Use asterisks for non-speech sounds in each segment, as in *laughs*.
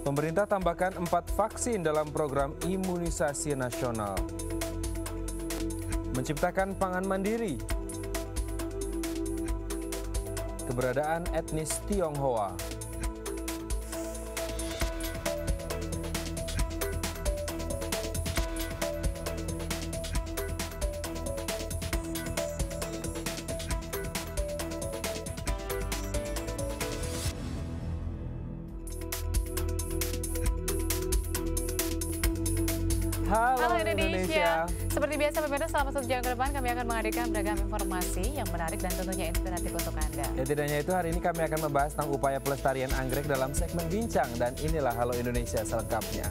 Pemerintah tambahkan empat vaksin dalam program imunisasi nasional. Menciptakan pangan mandiri. Keberadaan etnis Tionghoa selama satu jam ke depan kami akan menghadirkan beragam informasi yang menarik dan tentunya inspiratif untuk Anda. Ya tidak hanya itu, hari ini kami akan membahas tentang upaya pelestarian anggrek dalam segmen bincang dan inilah Halo Indonesia selengkapnya.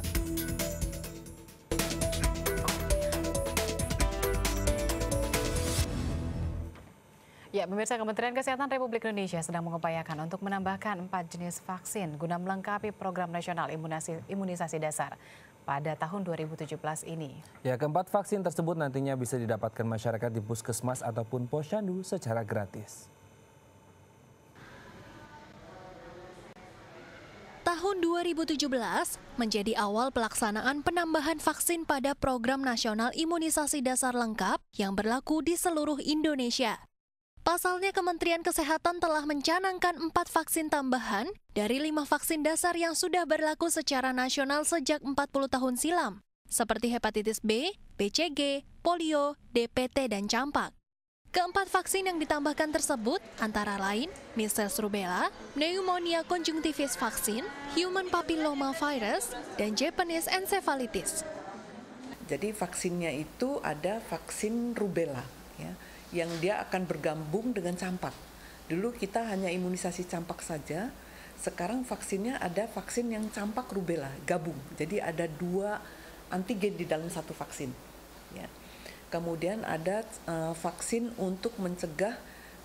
Ya, pemirsa Kementerian Kesehatan Republik Indonesia sedang mengupayakan untuk menambahkan empat jenis vaksin guna melengkapi program nasional imunasi, imunisasi dasar pada tahun 2017 ini. Ya, keempat vaksin tersebut nantinya bisa didapatkan masyarakat di puskesmas ataupun posyandu secara gratis. Tahun 2017 menjadi awal pelaksanaan penambahan vaksin pada Program Nasional Imunisasi Dasar Lengkap yang berlaku di seluruh Indonesia. Pasalnya Kementerian Kesehatan telah mencanangkan empat vaksin tambahan dari lima vaksin dasar yang sudah berlaku secara nasional sejak 40 tahun silam, seperti hepatitis B, BCG, polio, DPT, dan campak. Keempat vaksin yang ditambahkan tersebut antara lain measles rubella, pneumonia conjunctivis vaksin, human papilloma virus, dan Japanese encephalitis. Jadi vaksinnya itu ada vaksin rubella ya yang dia akan bergabung dengan campak. Dulu kita hanya imunisasi campak saja, sekarang vaksinnya ada vaksin yang campak rubella gabung. Jadi ada dua antigen di dalam satu vaksin. Ya. Kemudian ada uh, vaksin untuk mencegah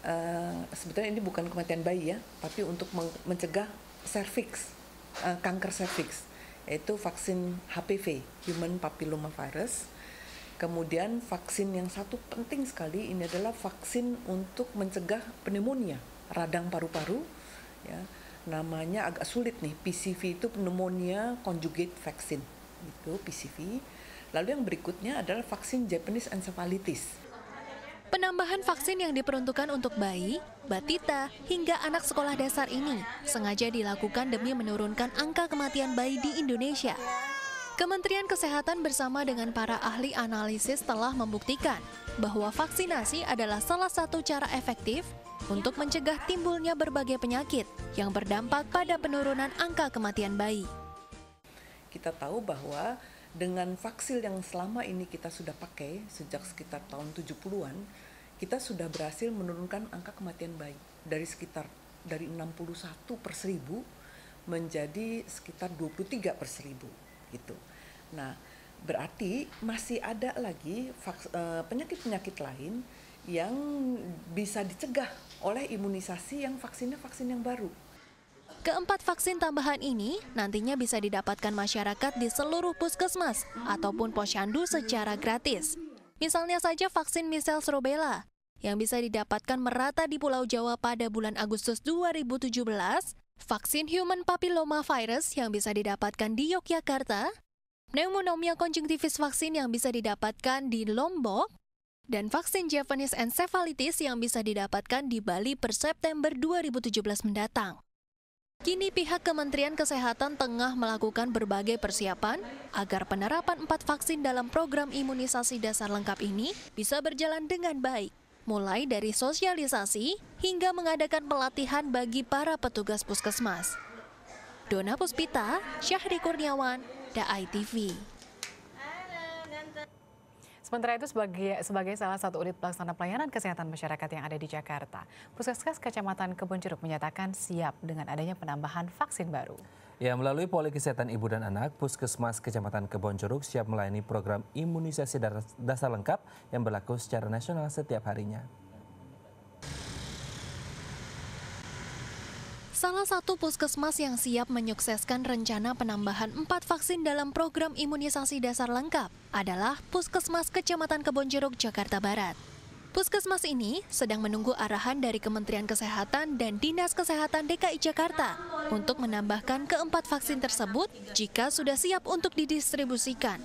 uh, sebetulnya ini bukan kematian bayi ya, tapi untuk mencegah serviks uh, eh, kanker serviks yaitu vaksin HPV, human papilloma virus. Kemudian vaksin yang satu penting sekali ini adalah vaksin untuk mencegah pneumonia, radang paru-paru ya. Namanya agak sulit nih, PCV itu pneumonia conjugate vaksin Itu PCV. Lalu yang berikutnya adalah vaksin Japanese encephalitis. Penambahan vaksin yang diperuntukkan untuk bayi, batita, hingga anak sekolah dasar ini sengaja dilakukan demi menurunkan angka kematian bayi di Indonesia. Kementerian Kesehatan bersama dengan para ahli analisis telah membuktikan bahwa vaksinasi adalah salah satu cara efektif untuk mencegah timbulnya berbagai penyakit yang berdampak pada penurunan angka kematian bayi. Kita tahu bahwa dengan vaksin yang selama ini kita sudah pakai sejak sekitar tahun 70-an, kita sudah berhasil menurunkan angka kematian bayi dari sekitar dari 61 per seribu menjadi sekitar 23 per seribu gitu. Nah, berarti masih ada lagi eh, penyakit-penyakit lain yang bisa dicegah oleh imunisasi yang vaksinnya vaksin yang baru. Keempat vaksin tambahan ini nantinya bisa didapatkan masyarakat di seluruh puskesmas ataupun posyandu secara gratis. Misalnya saja vaksin measles rubella yang bisa didapatkan merata di Pulau Jawa pada bulan Agustus 2017 Vaksin human papilloma virus yang bisa didapatkan di Yogyakarta, pneumonia konjungtivis vaksin yang bisa didapatkan di Lombok, dan vaksin Japanese encephalitis yang bisa didapatkan di Bali per September 2017 mendatang. Kini pihak Kementerian Kesehatan tengah melakukan berbagai persiapan agar penerapan empat vaksin dalam program imunisasi dasar lengkap ini bisa berjalan dengan baik mulai dari sosialisasi hingga mengadakan pelatihan bagi para petugas puskesmas. Dona Puspita, Syahri Kurniawan, Da'ai TV. Sementara itu sebagai, sebagai salah satu unit pelaksana pelayanan kesehatan masyarakat yang ada di Jakarta, Puskesmas Kecamatan Kebun Jeruk menyatakan siap dengan adanya penambahan vaksin baru. Ya, melalui Poli Kesehatan Ibu dan Anak, Puskesmas Kecamatan Kebonjeruk siap melayani program imunisasi dasar lengkap yang berlaku secara nasional setiap harinya. Salah satu puskesmas yang siap menyukseskan rencana penambahan empat vaksin dalam program imunisasi dasar lengkap adalah Puskesmas Kecamatan Kebonjeruk, Jakarta Barat. Puskesmas ini sedang menunggu arahan dari Kementerian Kesehatan dan Dinas Kesehatan DKI Jakarta untuk menambahkan keempat vaksin tersebut jika sudah siap untuk didistribusikan.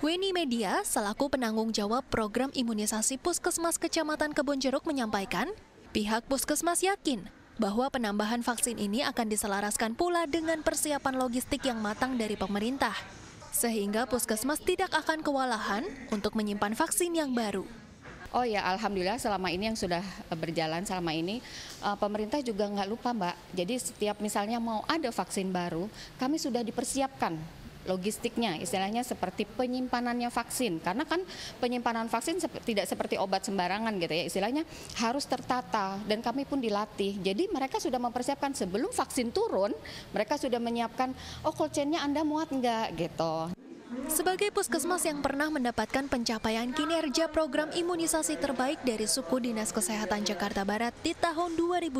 Weni Media, selaku penanggung jawab program imunisasi Puskesmas Kecamatan Kebonjeruk menyampaikan, pihak Puskesmas yakin bahwa penambahan vaksin ini akan diselaraskan pula dengan persiapan logistik yang matang dari pemerintah, sehingga Puskesmas tidak akan kewalahan untuk menyimpan vaksin yang baru. Oh ya, alhamdulillah selama ini yang sudah eh, berjalan selama ini eh, pemerintah juga nggak lupa Mbak. Jadi setiap misalnya mau ada vaksin baru, kami sudah dipersiapkan logistiknya, istilahnya seperti penyimpanannya vaksin. Karena kan penyimpanan vaksin tidak seperti obat sembarangan gitu ya, istilahnya harus tertata dan kami pun dilatih. Jadi mereka sudah mempersiapkan sebelum vaksin turun, mereka sudah menyiapkan, oh cold chain-nya Anda muat nggak gitu. Sebagai puskesmas yang pernah mendapatkan pencapaian kinerja program imunisasi terbaik dari suku Dinas Kesehatan Jakarta Barat di tahun 2002,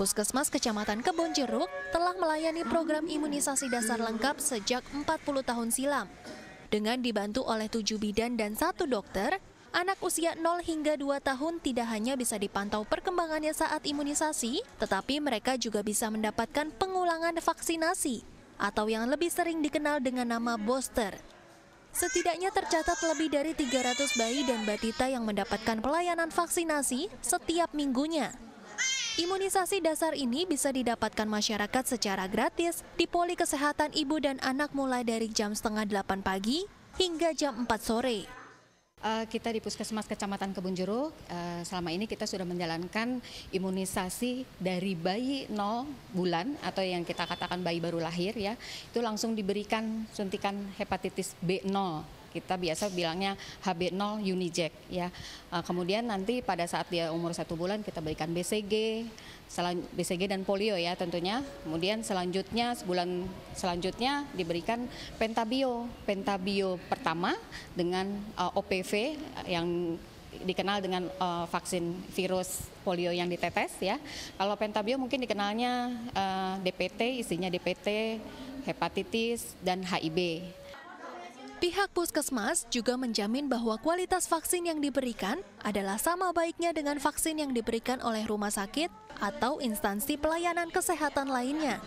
Puskesmas Kecamatan Jeruk telah melayani program imunisasi dasar lengkap sejak 40 tahun silam. Dengan dibantu oleh tujuh bidan dan satu dokter, anak usia 0 hingga 2 tahun tidak hanya bisa dipantau perkembangannya saat imunisasi, tetapi mereka juga bisa mendapatkan pengulangan vaksinasi atau yang lebih sering dikenal dengan nama booster. Setidaknya tercatat lebih dari 300 bayi dan batita yang mendapatkan pelayanan vaksinasi setiap minggunya. Imunisasi dasar ini bisa didapatkan masyarakat secara gratis di poli kesehatan ibu dan anak mulai dari jam setengah 8 pagi hingga jam 4 sore. Eh, kita di Puskesmas Kecamatan Kebun Jeruk, eh, selama ini kita sudah menjalankan imunisasi dari bayi 0 bulan atau yang kita katakan bayi baru lahir ya, itu langsung diberikan suntikan hepatitis B0 kita biasa bilangnya HB0 Unijek ya. Eh, kemudian nanti pada saat dia umur satu bulan kita berikan BCG, BCG dan polio ya tentunya. Kemudian selanjutnya sebulan selanjutnya diberikan pentabio, pentabio pertama dengan eh, OPV yang dikenal dengan uh, vaksin virus polio yang ditetes ya. Kalau pentabio mungkin dikenalnya uh, DPT, isinya DPT, hepatitis dan HIB. Pihak puskesmas juga menjamin bahwa kualitas vaksin yang diberikan adalah sama baiknya dengan vaksin yang diberikan oleh rumah sakit atau instansi pelayanan kesehatan lainnya.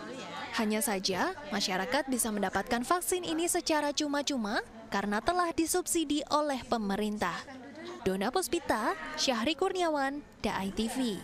Hanya saja, masyarakat bisa mendapatkan vaksin ini secara cuma-cuma karena telah disubsidi oleh pemerintah. Dona Puspita, Syahri Kurniawan, DAI TV.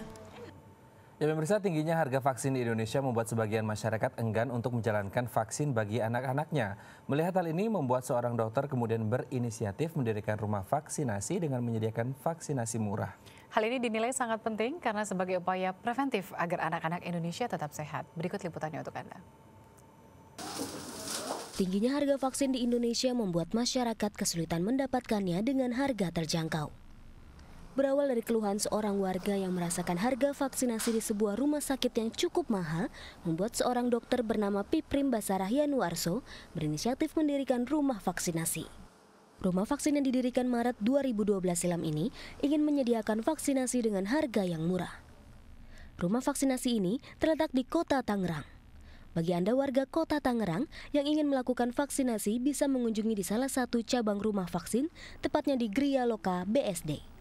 Ya pemirsa tingginya harga vaksin di Indonesia membuat sebagian masyarakat enggan untuk menjalankan vaksin bagi anak-anaknya. Melihat hal ini membuat seorang dokter kemudian berinisiatif mendirikan rumah vaksinasi dengan menyediakan vaksinasi murah. Hal ini dinilai sangat penting karena sebagai upaya preventif agar anak-anak Indonesia tetap sehat. Berikut liputannya untuk Anda. Tingginya harga vaksin di Indonesia membuat masyarakat kesulitan mendapatkannya dengan harga terjangkau berawal dari keluhan seorang warga yang merasakan harga vaksinasi di sebuah rumah sakit yang cukup mahal, membuat seorang dokter bernama Piprim Basarah Yanuarso berinisiatif mendirikan rumah vaksinasi. Rumah vaksin yang didirikan Maret 2012 silam ini ingin menyediakan vaksinasi dengan harga yang murah. Rumah vaksinasi ini terletak di kota Tangerang. Bagi Anda warga kota Tangerang yang ingin melakukan vaksinasi bisa mengunjungi di salah satu cabang rumah vaksin, tepatnya di Gria Loka BSD.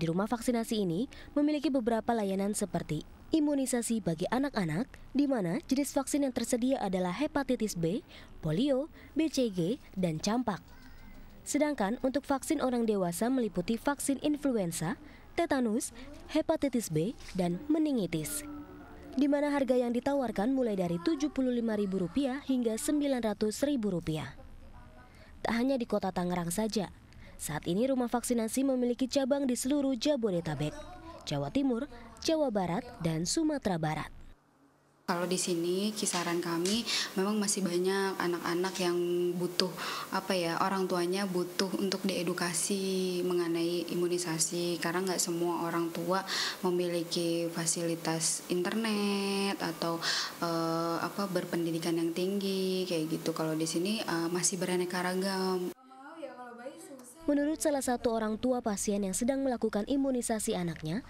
Di rumah vaksinasi ini memiliki beberapa layanan seperti imunisasi bagi anak-anak, di mana jenis vaksin yang tersedia adalah hepatitis B, polio, BCG, dan campak. Sedangkan untuk vaksin orang dewasa meliputi vaksin influenza, tetanus, hepatitis B, dan meningitis di mana harga yang ditawarkan mulai dari Rp75.000 hingga Rp900.000. Tak hanya di kota Tangerang saja, saat ini rumah vaksinasi memiliki cabang di seluruh Jabodetabek, Jawa Timur, Jawa Barat, dan Sumatera Barat. Kalau di sini kisaran kami memang masih banyak anak-anak yang butuh apa ya orang tuanya butuh untuk diedukasi mengenai imunisasi karena nggak semua orang tua memiliki fasilitas internet atau uh, apa berpendidikan yang tinggi kayak gitu. Kalau di sini uh, masih beraneka ragam. Menurut salah satu orang tua pasien yang sedang melakukan imunisasi anaknya,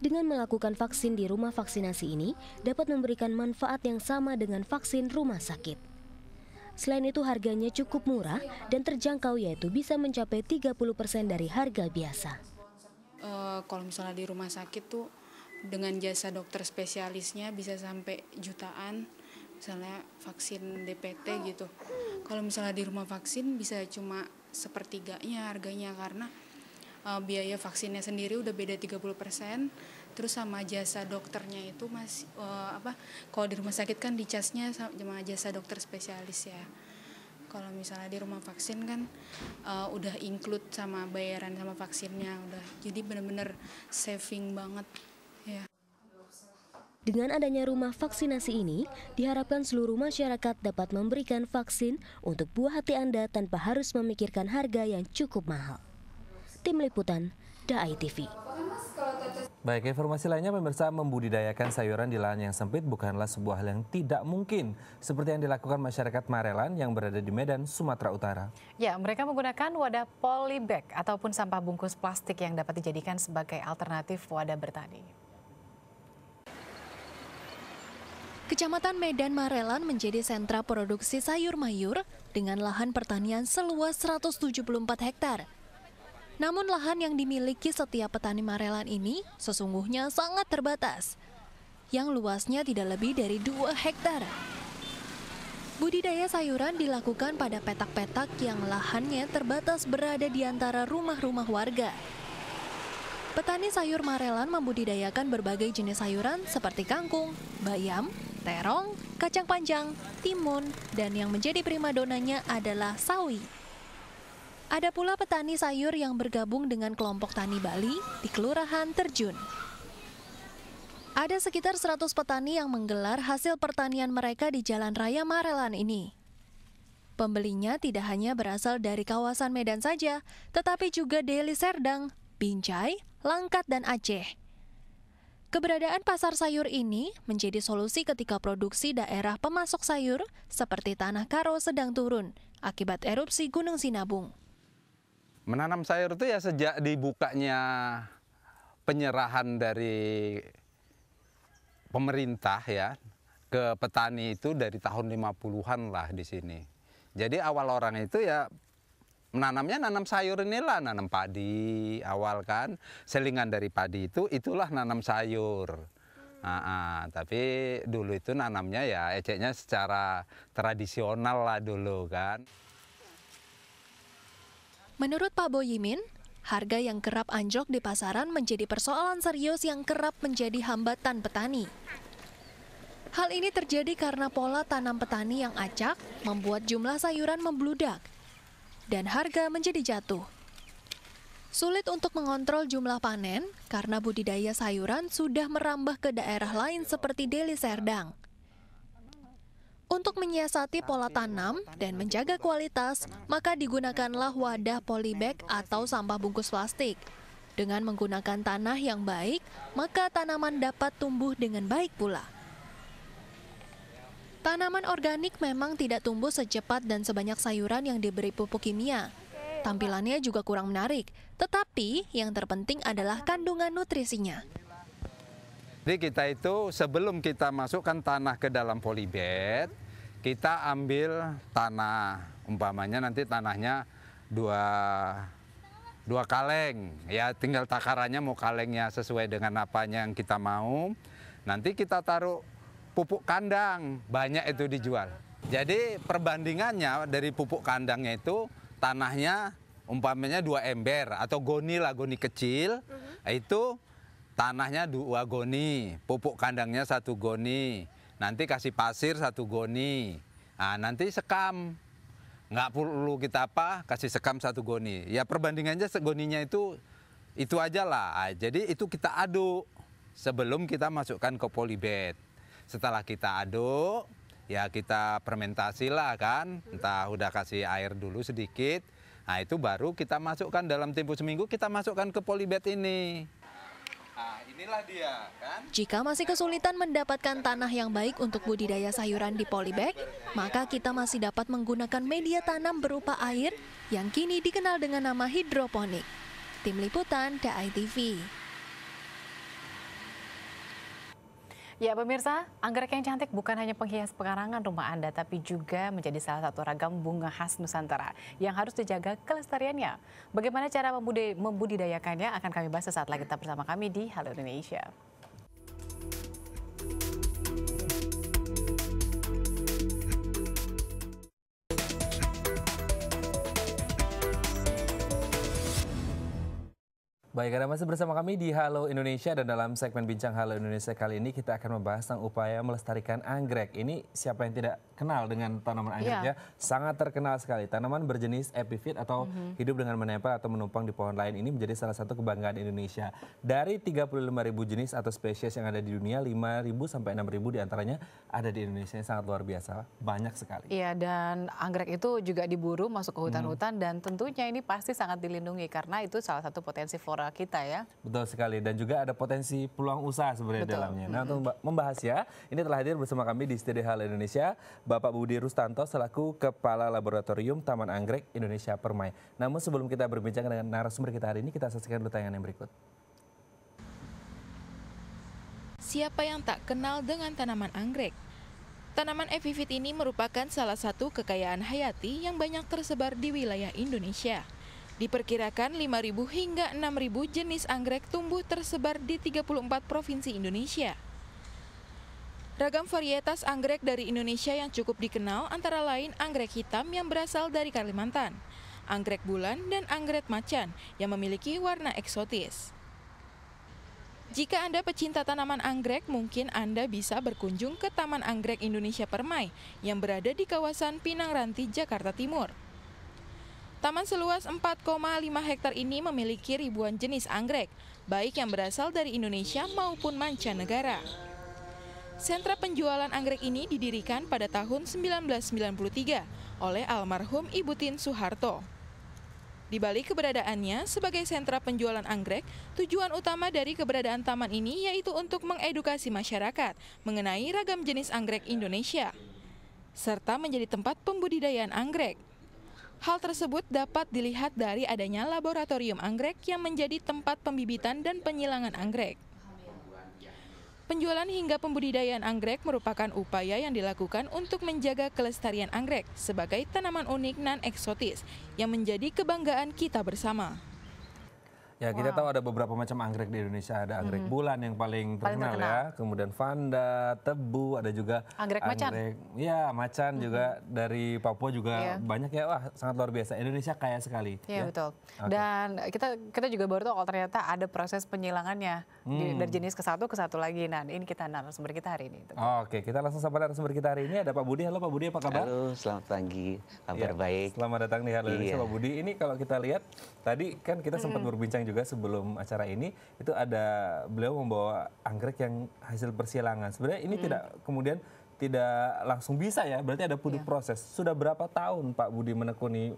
dengan melakukan vaksin di rumah vaksinasi ini dapat memberikan manfaat yang sama dengan vaksin rumah sakit. Selain itu harganya cukup murah dan terjangkau yaitu bisa mencapai 30% dari harga biasa. Uh, kalau misalnya di rumah sakit tuh dengan jasa dokter spesialisnya bisa sampai jutaan misalnya vaksin DPT gitu. Kalau misalnya di rumah vaksin bisa cuma sepertiganya harganya karena uh, biaya vaksinnya sendiri udah beda 30%, terus sama jasa dokternya itu masih eh, uh, apa kalau di rumah sakit kan dicasnya sama jasa dokter spesialis ya. Kalau misalnya di rumah vaksin kan uh, udah include sama bayaran sama vaksinnya udah. Jadi bener-bener saving banget dengan adanya rumah vaksinasi ini, diharapkan seluruh masyarakat dapat memberikan vaksin untuk buah hati Anda tanpa harus memikirkan harga yang cukup mahal. Tim Liputan, DAI TV. Baik, informasi lainnya pemirsa membudidayakan sayuran di lahan yang sempit bukanlah sebuah hal yang tidak mungkin seperti yang dilakukan masyarakat Marelan yang berada di Medan, Sumatera Utara. Ya, mereka menggunakan wadah polybag ataupun sampah bungkus plastik yang dapat dijadikan sebagai alternatif wadah bertani. Kecamatan Medan Marelan menjadi sentra produksi sayur mayur dengan lahan pertanian seluas 174 hektar. Namun lahan yang dimiliki setiap petani Marelan ini sesungguhnya sangat terbatas, yang luasnya tidak lebih dari 2 hektar. Budidaya sayuran dilakukan pada petak-petak yang lahannya terbatas berada di antara rumah-rumah warga. Petani sayur Marelan membudidayakan berbagai jenis sayuran seperti kangkung, bayam, terong, kacang panjang, timun, dan yang menjadi primadonanya adalah sawi. Ada pula petani sayur yang bergabung dengan kelompok tani Bali di Kelurahan Terjun. Ada sekitar 100 petani yang menggelar hasil pertanian mereka di Jalan Raya Marelan ini. Pembelinya tidak hanya berasal dari kawasan Medan saja, tetapi juga Deli Serdang, Binjai, Langkat, dan Aceh. Keberadaan pasar sayur ini menjadi solusi ketika produksi daerah pemasok sayur seperti Tanah Karo sedang turun akibat erupsi Gunung Sinabung. Menanam sayur itu ya sejak dibukanya penyerahan dari pemerintah ya ke petani itu dari tahun 50-an lah di sini. Jadi awal orang itu ya menanamnya nanam sayur inilah nanam padi awal kan selingan dari padi itu itulah nanam sayur hmm. ah, ah, tapi dulu itu nanamnya ya eceknya secara tradisional lah dulu kan menurut Pak Boyimin harga yang kerap anjlok di pasaran menjadi persoalan serius yang kerap menjadi hambatan petani Hal ini terjadi karena pola tanam petani yang acak membuat jumlah sayuran membludak dan harga menjadi jatuh. Sulit untuk mengontrol jumlah panen karena budidaya sayuran sudah merambah ke daerah lain seperti Deli Serdang. Untuk menyiasati pola tanam dan menjaga kualitas, maka digunakanlah wadah polybag atau sampah bungkus plastik. Dengan menggunakan tanah yang baik, maka tanaman dapat tumbuh dengan baik pula. Tanaman organik memang tidak tumbuh secepat dan sebanyak sayuran yang diberi pupuk kimia. Tampilannya juga kurang menarik, tetapi yang terpenting adalah kandungan nutrisinya. Jadi kita itu sebelum kita masukkan tanah ke dalam polybed, kita ambil tanah, umpamanya nanti tanahnya dua dua kaleng ya tinggal takarannya mau kalengnya sesuai dengan apa yang kita mau nanti kita taruh pupuk kandang banyak itu dijual. Jadi perbandingannya dari pupuk kandangnya itu tanahnya umpamanya dua ember atau goni lah goni kecil uh mhm. -huh. itu tanahnya dua goni, pupuk kandangnya satu goni, nanti kasih pasir satu goni, nah, nanti sekam nggak perlu kita apa kasih sekam satu goni, ya perbandingannya segoninya itu itu aja lah, jadi itu kita aduk sebelum kita masukkan ke polybed setelah kita aduk ya kita fermentasi lah kan entah udah kasih air dulu sedikit nah itu baru kita masukkan dalam tempo seminggu kita masukkan ke polybag ini nah inilah dia kan jika masih kesulitan mendapatkan tanah yang baik untuk budidaya sayuran di polybag maka kita masih dapat menggunakan media tanam berupa air yang kini dikenal dengan nama hidroponik tim liputan DAI TV Ya pemirsa, anggrek yang cantik bukan hanya penghias pekarangan rumah Anda, tapi juga menjadi salah satu ragam bunga khas Nusantara yang harus dijaga kelestariannya. Bagaimana cara membudidayakannya akan kami bahas sesaat lagi tetap bersama kami di Halo Indonesia. Baik, Anda masih bersama kami di Halo Indonesia dan dalam segmen Bincang Halo Indonesia kali ini kita akan membahas tentang upaya melestarikan anggrek. Ini siapa yang tidak kenal dengan tanaman anggrek Yeah. Ya? Sangat terkenal sekali. Tanaman berjenis epifit atau mm -hmm. hidup dengan menempel atau menumpang di pohon lain ini menjadi salah satu kebanggaan Indonesia. Dari 35.000 jenis atau spesies yang ada di dunia, 5.000 sampai 6.000 diantaranya ada di Indonesia Ini sangat luar biasa. Banyak sekali. Iya, yeah, dan anggrek itu juga diburu masuk ke hutan-hutan mm. dan tentunya ini pasti sangat dilindungi karena itu salah satu potensi flora diaspora kita ya. Betul sekali dan juga ada potensi peluang usaha sebenarnya Betul. dalamnya. Nah, untuk membahas ya, ini telah hadir bersama kami di Studio Hal Indonesia Bapak Budi Rustanto selaku Kepala Laboratorium Taman Anggrek Indonesia Permai. Namun sebelum kita berbincang dengan narasumber kita hari ini, kita saksikan dulu tayangan yang berikut. Siapa yang tak kenal dengan tanaman anggrek? Tanaman epifit ini merupakan salah satu kekayaan hayati yang banyak tersebar di wilayah Indonesia. Diperkirakan 5.000 hingga 6.000 jenis anggrek tumbuh tersebar di 34 provinsi Indonesia. Ragam varietas anggrek dari Indonesia yang cukup dikenal antara lain anggrek hitam yang berasal dari Kalimantan, anggrek bulan, dan anggrek macan yang memiliki warna eksotis. Jika Anda pecinta tanaman anggrek, mungkin Anda bisa berkunjung ke Taman Anggrek Indonesia Permai yang berada di kawasan Pinang Ranti, Jakarta Timur. Taman seluas 4,5 hektar ini memiliki ribuan jenis anggrek, baik yang berasal dari Indonesia maupun mancanegara. Sentra penjualan anggrek ini didirikan pada tahun 1993 oleh almarhum Ibutin Soeharto. Di balik keberadaannya sebagai sentra penjualan anggrek, tujuan utama dari keberadaan taman ini yaitu untuk mengedukasi masyarakat mengenai ragam jenis anggrek Indonesia, serta menjadi tempat pembudidayaan anggrek. Hal tersebut dapat dilihat dari adanya laboratorium anggrek yang menjadi tempat pembibitan dan penyilangan anggrek. Penjualan hingga pembudidayaan anggrek merupakan upaya yang dilakukan untuk menjaga kelestarian anggrek sebagai tanaman unik non eksotis yang menjadi kebanggaan kita bersama. Ya kita tahu ada beberapa macam anggrek di Indonesia. Ada anggrek hmm. bulan yang paling terkenal, paling terkenal ya. Kemudian vanda, tebu, ada juga anggrek, anggrek iya, macan. Ya macan hmm. juga dari Papua juga yeah. banyak ya. Wah sangat luar biasa. Indonesia kaya sekali. Iya ya. betul. Okay. Dan kita kita juga baru tahu kalau ternyata ada proses penyilangannya hmm. dari jenis ke satu ke satu lagi. Nah ini kita narasumber kita hari ini. Oke okay. kita langsung sapa narasumber kita hari ini ada Pak Budi. Halo Pak Budi apa kabar? Halo selamat pagi. Kabar ya. baik. Selamat datang di Halo iya. Indonesia Pak Budi. Ini kalau kita lihat tadi kan kita sempat hmm. berbincang juga juga sebelum acara ini itu ada beliau membawa anggrek yang hasil persilangan. Sebenarnya ini hmm. tidak kemudian tidak langsung bisa ya, berarti ada butuh yeah. proses. Sudah berapa tahun Pak Budi menekuni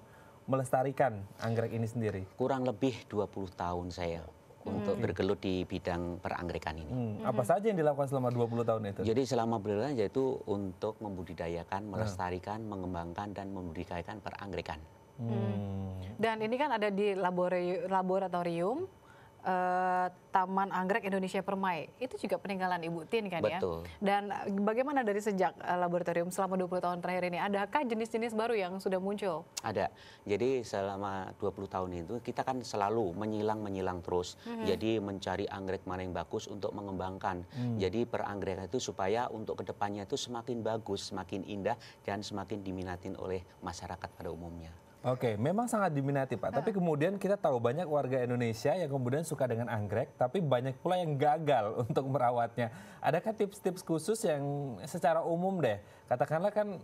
melestarikan anggrek ini sendiri? Kurang lebih 20 tahun saya hmm. untuk hmm. bergelut di bidang peranggrekan ini. Hmm. hmm. Apa saja yang dilakukan selama 20 tahun itu? Jadi selama beliau yaitu untuk membudidayakan, nah. melestarikan, hmm. mengembangkan dan membudidayakan peranggrekan. Hmm. Dan ini kan ada di laboratorium eh, Taman Anggrek Indonesia Permai. Itu juga peninggalan Ibu Tin kan ya? Betul. ya? Dan bagaimana dari sejak eh, laboratorium selama 20 tahun terakhir ini? Adakah jenis-jenis baru yang sudah muncul? Ada. Jadi selama 20 tahun itu kita kan selalu menyilang-menyilang terus. Hmm. Jadi mencari anggrek mana yang bagus untuk mengembangkan. Hmm. Jadi anggrek itu supaya untuk kedepannya itu semakin bagus, semakin indah, dan semakin diminatin oleh masyarakat pada umumnya. Oke, okay, memang sangat diminati Pak. Tapi ah. kemudian kita tahu banyak warga Indonesia yang kemudian suka dengan anggrek, tapi banyak pula yang gagal *laughs* untuk merawatnya. Adakah tips-tips khusus yang secara umum deh? Katakanlah kan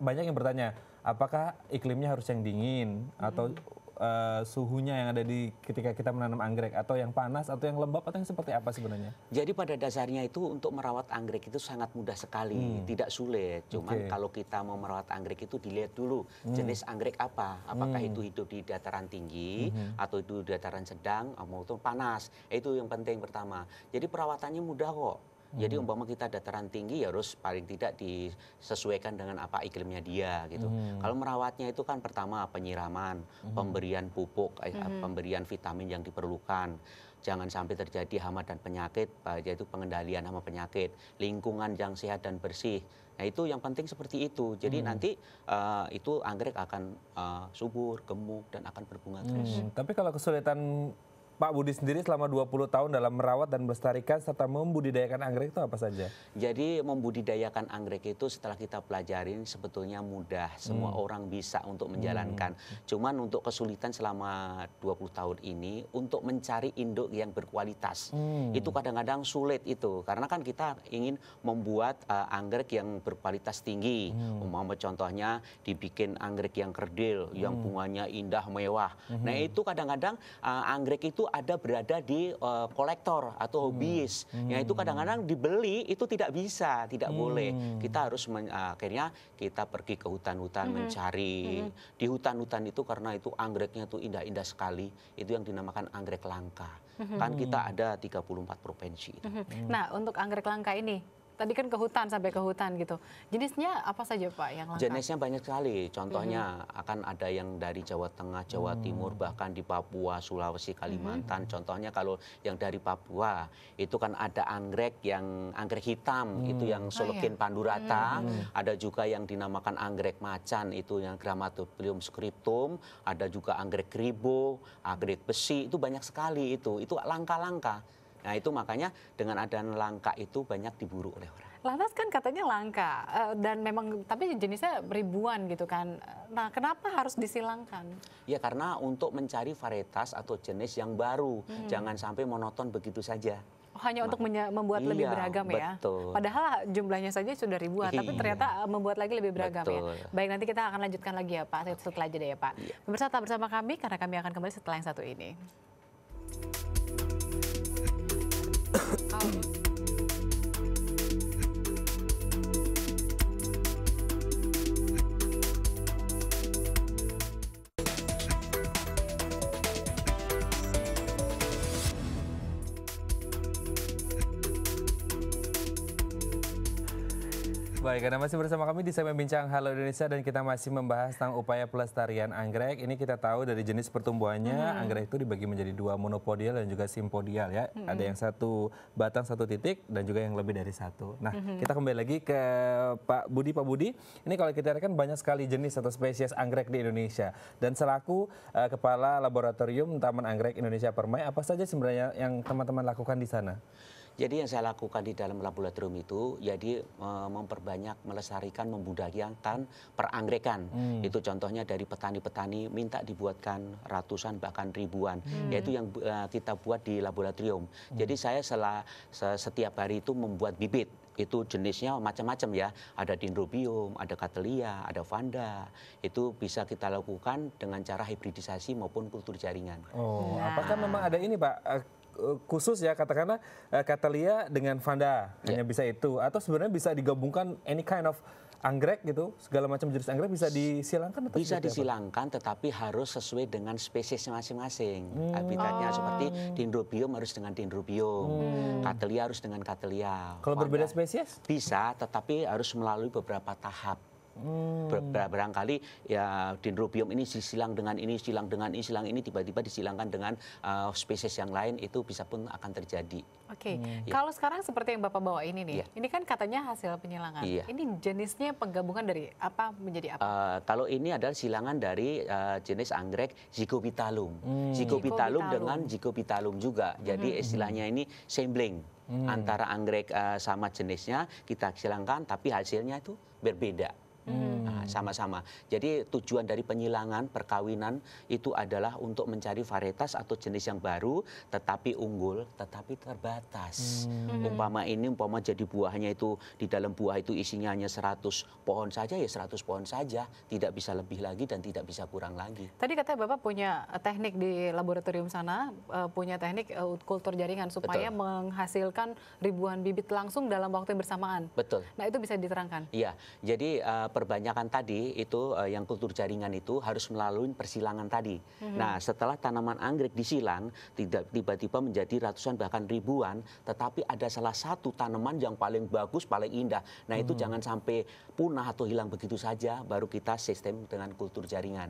banyak yang bertanya, apakah iklimnya harus yang dingin atau hmm uh, suhunya yang ada di ketika kita menanam anggrek atau yang panas atau yang lembab atau yang seperti apa sebenarnya? Jadi pada dasarnya itu untuk merawat anggrek itu sangat mudah sekali, hmm. tidak sulit. Cuman okay. kalau kita mau merawat anggrek itu dilihat dulu hmm. jenis anggrek apa, apakah hmm. itu hidup di dataran tinggi hmm. atau itu dataran sedang atau panas. Itu yang penting pertama. Jadi perawatannya mudah kok jadi hmm. umpama kita dataran tinggi ya harus paling tidak disesuaikan dengan apa iklimnya dia gitu. Hmm. Kalau merawatnya itu kan pertama penyiraman, hmm. pemberian pupuk, eh, hmm. pemberian vitamin yang diperlukan. Jangan sampai terjadi hama dan penyakit, eh, yaitu pengendalian hama penyakit, lingkungan yang sehat dan bersih. Nah itu yang penting seperti itu. Jadi hmm. nanti uh, itu anggrek akan uh, subur, gemuk dan akan berbunga hmm. terus. Hmm. Tapi kalau kesulitan Pak Budi sendiri selama 20 tahun dalam merawat dan melestarikan serta membudidayakan anggrek itu apa saja? Jadi membudidayakan anggrek itu setelah kita pelajarin sebetulnya mudah, semua hmm. orang bisa untuk hmm. menjalankan. Hmm. Cuman untuk kesulitan selama 20 tahun ini untuk mencari induk yang berkualitas. Hmm. Itu kadang-kadang sulit itu karena kan kita ingin membuat uh, anggrek yang berkualitas tinggi. Hmm. Umum contohnya dibikin anggrek yang kerdil, hmm. yang bunganya indah, mewah. Nah, hmm. Nah, itu kadang-kadang uh, anggrek itu ada berada di uh, kolektor atau hobiis. Hmm. Ya itu hmm. kadang-kadang dibeli itu tidak bisa, tidak hmm. boleh. Kita harus men, uh, eh, akhirnya kita pergi ke hutan-hutan hmm. mencari. Hmm. Di hutan-hutan itu karena itu anggreknya itu indah-indah sekali. Itu yang dinamakan anggrek langka. Hmm. Kan kita ada 34 provinsi. Itu. Hmm. hmm. Nah, untuk anggrek langka ini tadi kan ke hutan sampai ke hutan gitu. Jenisnya apa saja Pak yang langka? Jenisnya banyak sekali. Contohnya mm-hmm. akan ada yang dari Jawa Tengah, Jawa mm-hmm. Timur, bahkan di Papua, Sulawesi, Kalimantan. Mm-hmm. Contohnya kalau yang dari Papua itu kan ada anggrek yang anggrek hitam mm-hmm. itu yang oh, Solokin oh, iya. pandurata, mm-hmm. ada juga yang dinamakan anggrek macan itu yang Gramatopilium scriptum, ada juga anggrek kribo, anggrek besi itu banyak sekali itu. Itu langka-langka. Nah itu makanya dengan ada langka itu banyak diburu oleh orang. Lantas kan katanya langka eh, dan memang tapi jenisnya ribuan gitu kan. Nah kenapa harus disilangkan? Ya karena untuk mencari varietas atau jenis yang baru, hmm. jangan sampai monoton begitu saja. Oh, hanya untuk membuat iya, lebih beragam ya. Padahal jumlahnya saja sudah ribuan, tapi iya. ternyata eh, membuat lagi lebih beragam ya. betul. ya. Baik, nanti kita akan lanjutkan lagi ya Pak, setelah aja deh ya Pak. Iya. Pemirsa tetap bersama kami karena kami akan kembali setelah yang satu ini. out. Baik, Anda masih bersama kami di segmen Bincang Halo Indonesia dan kita masih membahas tentang upaya pelestarian anggrek. Ini kita tahu dari jenis pertumbuhannya, hmm. anggrek itu dibagi menjadi dua monopodial dan juga simpodial ya. Hmm. Ada yang satu batang satu titik dan juga yang lebih dari satu. Nah, hmm. kita kembali lagi ke Pak Budi. Pak Budi, ini kalau kita lihat kan banyak sekali jenis atau spesies anggrek di Indonesia. Dan selaku uh, Kepala Laboratorium Taman Anggrek Indonesia Permai, apa saja sebenarnya yang teman-teman lakukan di sana? Jadi yang saya lakukan di dalam laboratorium itu, jadi ya e, memperbanyak melestarikan membudayakan perangrekan. Hmm. Itu contohnya dari petani-petani minta dibuatkan ratusan bahkan ribuan, hmm. yaitu yang e, kita buat di laboratorium. Hmm. Jadi saya selah, setiap hari itu membuat bibit itu jenisnya macam-macam ya. Ada dendrobium, ada katelia, ada vanda. Itu bisa kita lakukan dengan cara hibridisasi maupun kultur jaringan. Oh, nah. apakah memang ada ini Pak e, Eh, khusus ya katakanlah uh, eh, Katalia dengan Vanda yeah. hanya bisa itu atau sebenarnya bisa digabungkan any kind of anggrek gitu segala macam jenis anggrek bisa disilangkan atau bisa disilangkan apa? tetapi harus sesuai dengan spesies masing-masing hmm. habitatnya oh. seperti dendrobium harus dengan dendrobium hmm. katelia harus dengan katelia kalau Wanda berbeda spesies bisa tetapi harus melalui beberapa tahap Hmm. Ber barangkali ya dendrobium ini disilang dengan ini, silang dengan ini, silang ini tiba-tiba disilangkan dengan uh, spesies yang lain itu bisa pun akan terjadi. Oke. Okay. Hmm. Iya. Kalau sekarang seperti yang Bapak bawa ini nih. Ya. Ini kan katanya hasil penyilangan. Ya. Ini jenisnya penggabungan dari apa menjadi apa? Uh, kalau ini adalah silangan dari uh, jenis anggrek Zygobitalum. Hmm. Zygobitalum, dengan Zygobitalum juga. Jadi hmm. istilahnya ini sampling hmm. antara anggrek uh, sama jenisnya kita silangkan tapi hasilnya itu berbeda. Hmm. Nah, sama-sama. Jadi tujuan dari penyilangan perkawinan itu adalah untuk mencari varietas atau jenis yang baru tetapi unggul tetapi terbatas. Hmm. Umpama ini umpama jadi buahnya itu di dalam buah itu isinya hanya 100 pohon saja ya 100 pohon saja, tidak bisa lebih lagi dan tidak bisa kurang lagi. Tadi katanya Bapak punya eh, teknik di laboratorium sana, eh, punya teknik eh, kultur jaringan supaya Betul. menghasilkan ribuan bibit langsung dalam waktu yang bersamaan. Betul. Nah, itu bisa diterangkan? Iya. Jadi perbanyakan tadi itu uh, yang kultur jaringan itu harus melalui persilangan tadi. Mm-hmm. Nah, setelah tanaman anggrek disilang tidak tiba-tiba menjadi ratusan bahkan ribuan, tetapi ada salah satu tanaman yang paling bagus, paling indah. Nah, mm-hmm. itu mhm. jangan sampai punah atau hilang begitu saja baru kita sistem dengan kultur jaringan.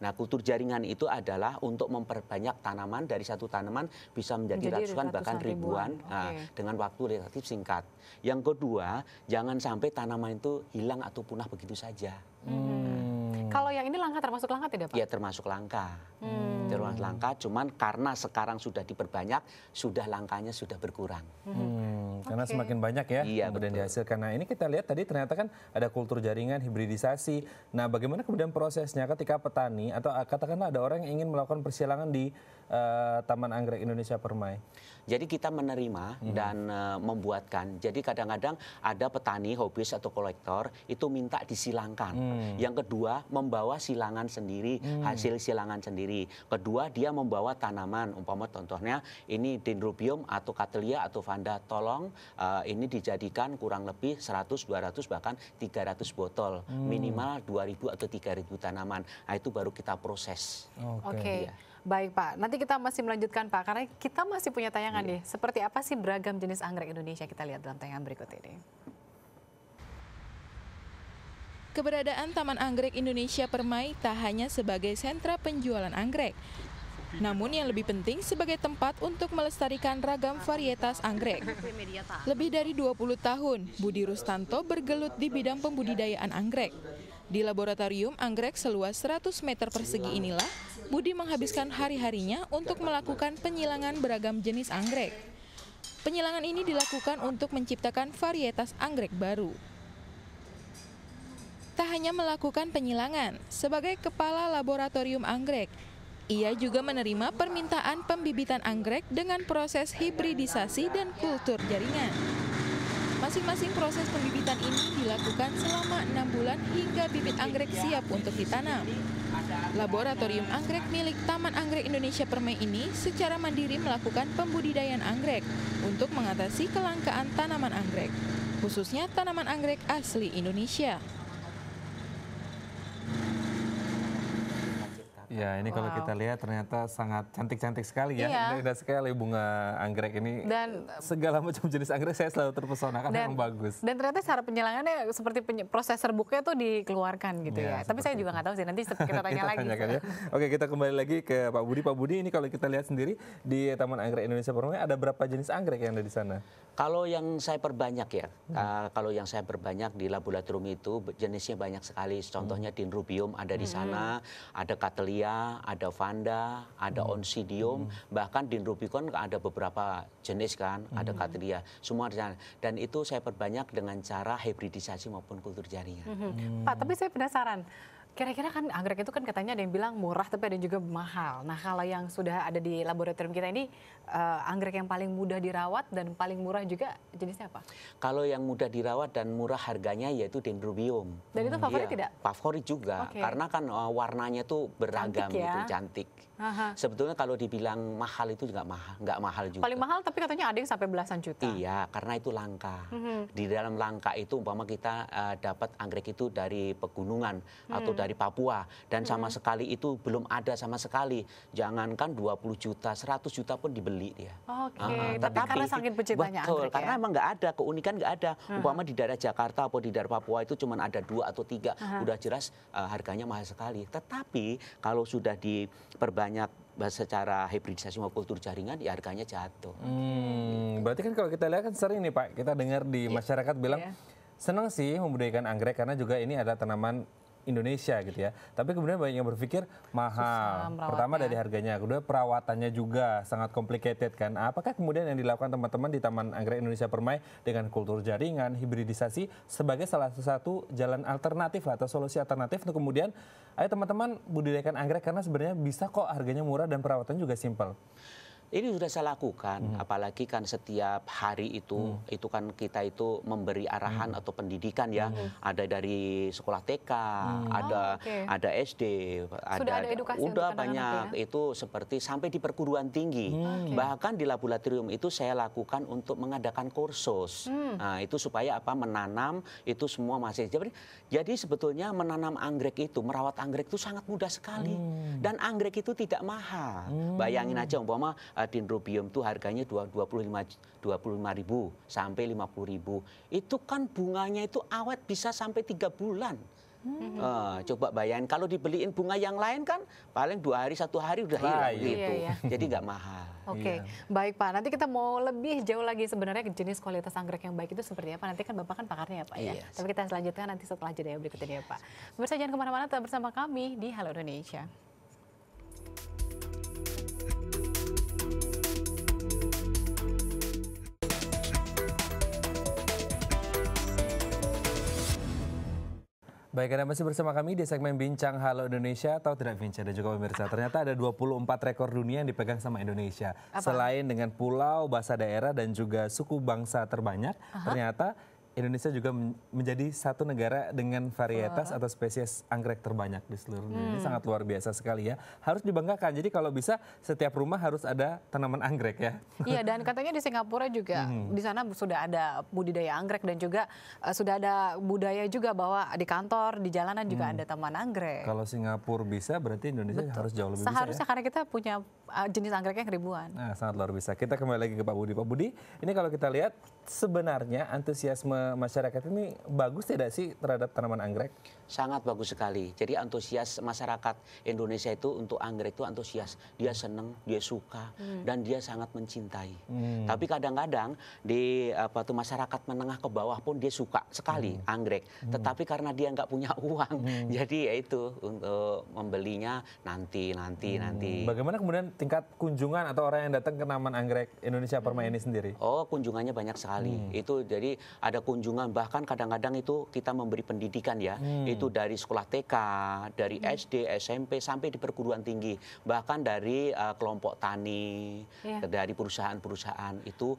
Nah, kultur jaringan itu adalah untuk memperbanyak tanaman dari satu tanaman bisa menjadi, Jadi ratusan, bahkan ribuan, ribuan. Okay. Nah, dengan waktu relatif singkat. Yang kedua, jangan sampai tanaman itu hilang atau punah begitu saja. Hmm. Hmm. Kalau yang ini langka termasuk langka tidak Pak? Ya termasuk langka. Hmm. Termasuk langka, cuman karena sekarang sudah diperbanyak, sudah langkanya sudah berkurang. Hmm. hmm karena okay. semakin banyak ya iya, kemudian betul. dihasilkan. Nah ini kita lihat tadi ternyata kan ada kultur jaringan, hibridisasi. Nah bagaimana kemudian prosesnya ketika petani atau katakanlah ada orang yang ingin melakukan persilangan di Eh, Taman Anggrek Indonesia Permai? Jadi kita menerima hmm. dan uh, membuatkan. Jadi kadang-kadang ada petani, hobis atau kolektor itu minta disilangkan. Hmm. Yang kedua membawa silangan sendiri, hmm. hasil silangan sendiri. Kedua dia membawa tanaman, umpama contohnya ini dendrobium atau katelia atau vanda. Tolong uh, ini dijadikan kurang lebih 100, 200 bahkan 300 botol, hmm. minimal 2000 atau 3000 tanaman. Nah itu baru kita proses. Oke. okay. Iya. Baik Pak, nanti kita masih melanjutkan Pak, karena kita masih punya tayangan hmm. nih. Seperti apa sih beragam jenis anggrek Indonesia? Kita lihat dalam tayangan berikut ini. Keberadaan Taman Anggrek Indonesia Permai tak hanya sebagai sentra penjualan anggrek, namun yang lebih penting sebagai tempat untuk melestarikan ragam varietas anggrek. Lebih dari 20 tahun, Budi Rustanto bergelut di bidang pembudidayaan anggrek. Di laboratorium anggrek seluas 100 meter persegi inilah Budi menghabiskan hari-harinya untuk melakukan penyilangan beragam jenis anggrek. Penyilangan ini dilakukan untuk menciptakan varietas anggrek baru. Tak hanya melakukan penyilangan, sebagai kepala laboratorium anggrek, ia juga menerima permintaan pembibitan anggrek dengan proses hibridisasi dan kultur jaringan. Masing-masing proses pembibitan ini dilakukan selama enam bulan hingga bibit anggrek siap untuk ditanam. Laboratorium Anggrek milik Taman Anggrek Indonesia Permai ini secara mandiri melakukan pembudidayaan anggrek untuk mengatasi kelangkaan tanaman anggrek, khususnya tanaman anggrek asli Indonesia. Ya, ini wow. kalau kita lihat ternyata sangat cantik-cantik sekali ya. Iya. Indah sekali bunga anggrek ini. Dan segala macam jenis anggrek saya selalu terpesona karena memang bagus. Dan ternyata cara penyelangannya seperti penye proses serbuknya tuh dikeluarkan gitu ya. ya. Tapi saya juga nggak tahu sih nanti kita *laughs* tanya kita lagi. ya. Oke, kita kembali lagi ke Pak Budi. Pak Budi ini kalau kita lihat sendiri di Taman Anggrek Indonesia Permai ada berapa jenis anggrek yang ada di sana? Kalau yang saya perbanyak ya, hmm. uh, kalau yang saya perbanyak di laboratorium itu jenisnya banyak sekali. Contohnya hmm. dinrubium ada di hmm. sana, hmm. ada katelia Acacia, ada Vanda, ada hmm. Oncidium, hmm. bahkan di Rubicon ada beberapa jenis kan, hmm. ada Katria, semua ada. Dan itu saya perbanyak dengan cara hibridisasi maupun kultur jaringan. Hmm. Hmm. Pak, tapi saya penasaran. Kira-kira kan anggrek itu kan katanya ada yang bilang murah tapi ada yang juga mahal. Nah kalau yang sudah ada di laboratorium kita ini uh, anggrek yang paling mudah dirawat dan paling murah juga jenisnya apa? Kalau yang mudah dirawat dan murah harganya yaitu dendrobium. Dan itu hmm, favorit iya. tidak? Favorit juga okay. karena kan uh, warnanya tuh beragam cantik ya. gitu cantik. Aha. Sebetulnya kalau dibilang mahal itu nggak mahal, nggak mahal juga. Paling mahal tapi katanya ada yang sampai belasan juta. Iya, karena itu langka. Mm -hmm. Di dalam langka itu umpama kita uh, dapat anggrek itu dari pegunungan mm. atau dari Papua dan sama mhm. sekali itu belum ada sama sekali. Jangankan 20 juta, 100 juta pun dibeli dia. Oke, okay. uh, tapi, tapi karena saking pecintanya betul, anggrek. Karena ya. emang nggak ada keunikan nggak ada. Umpama di daerah Jakarta atau di daerah Papua itu cuma ada dua atau tiga, uh udah jelas uh, harganya mahal sekali. Tetapi kalau sudah diperbanyak banyak secara hibridisasi kultur jaringan ya harganya jatuh. Hmm, gitu. berarti kan kalau kita lihat kan sering nih Pak, kita dengar di yeah. masyarakat bilang yeah. senang sih membudidayakan anggrek karena juga ini ada tanaman Indonesia gitu ya. Tapi kemudian banyak yang berpikir mahal. Pertama dari harganya, kedua perawatannya juga sangat complicated kan. Apakah kemudian yang dilakukan teman-teman di Taman Anggrek Indonesia Permai dengan kultur jaringan, hibridisasi sebagai salah satu jalan alternatif atau solusi alternatif untuk kemudian ayo teman-teman budidayakan anggrek karena sebenarnya bisa kok harganya murah dan perawatan juga simpel. Ini sudah saya lakukan, hmm. apalagi kan setiap hari itu, hmm. itu kan kita itu memberi arahan hmm. atau pendidikan ya, hmm. ada dari sekolah TK, hmm. ada oh, okay. ada SD, sudah ada, ada edukasi udah banyak ya? itu seperti sampai di perguruan tinggi, hmm. okay. bahkan di laboratorium itu saya lakukan untuk mengadakan kursus, hmm. nah, itu supaya apa menanam itu semua masih jadi, jadi sebetulnya menanam anggrek itu, merawat anggrek itu sangat mudah sekali hmm. dan anggrek itu tidak mahal, hmm. bayangin aja umpama uh, dendrobium itu harganya 25 25 ribu sampai 50 ribu. Itu kan bunganya itu awet bisa sampai tiga bulan. Hmm. Uh, coba bayangin kalau dibeliin bunga yang lain kan paling dua hari satu hari udah hilang iya. gitu. Iya, iya. Jadi nggak mahal. Oke, okay. iya. baik Pak. Nanti kita mau lebih jauh lagi sebenarnya ke jenis kualitas anggrek yang baik itu seperti apa. Nanti kan Bapak kan pakarnya ya Pak ya. iya. ya. Tapi kita selanjutkan nanti setelah jeda berikutnya ya Pak. Pemirsa jangan kemana-mana tetap bersama kami di Halo Indonesia. Baik, Anda masih bersama kami di segmen Bincang Halo Indonesia atau tidak Bincang dan juga pemirsa. Ternyata ada 24 rekor dunia yang dipegang sama Indonesia. Apa? Selain dengan pulau, bahasa daerah dan juga suku bangsa terbanyak, Aha. ternyata Indonesia juga menjadi satu negara dengan varietas atau spesies anggrek terbanyak di seluruh dunia. Hmm. Ini sangat luar biasa sekali ya. Harus dibanggakan. Jadi kalau bisa setiap rumah harus ada tanaman anggrek ya. Iya dan katanya di Singapura juga *laughs* hmm. di sana sudah ada budidaya anggrek dan juga uh, sudah ada budaya juga bahwa di kantor, di jalanan juga hmm. ada taman anggrek. Kalau Singapura bisa berarti Indonesia Betul. harus jauh lebih Seharusnya bisa. Seharusnya ya. karena kita punya Eh, jenis anggreknya ribuan. Nah, sangat luar biasa. Kita kembali lagi ke Pak Budi. Pak Budi, ini kalau kita lihat sebenarnya antusiasme masyarakat ini bagus tidak sih terhadap tanaman anggrek? sangat bagus sekali. Jadi antusias masyarakat Indonesia itu untuk anggrek itu antusias. Dia senang, dia suka, hmm. dan dia sangat mencintai. Hmm. Tapi kadang-kadang di apa tuh masyarakat menengah ke bawah pun dia suka sekali hmm. anggrek. Hmm. Tetapi karena dia nggak punya *laughs* uang, hmm. jadi ya itu untuk membelinya nanti, nanti, hmm. nanti. Bagaimana kemudian tingkat kunjungan atau orang yang datang ke Taman Anggrek Indonesia hmm. Permai ini sendiri? Oh, kunjungannya banyak sekali. Hmm. Itu jadi ada kunjungan bahkan kadang-kadang itu kita memberi pendidikan ya. Hmm itu hmm. dari sekolah TK, dari hmm. SD, SMP sampai di perguruan tinggi, bahkan dari uh, kelompok tani, yeah. dari perusahaan-perusahaan itu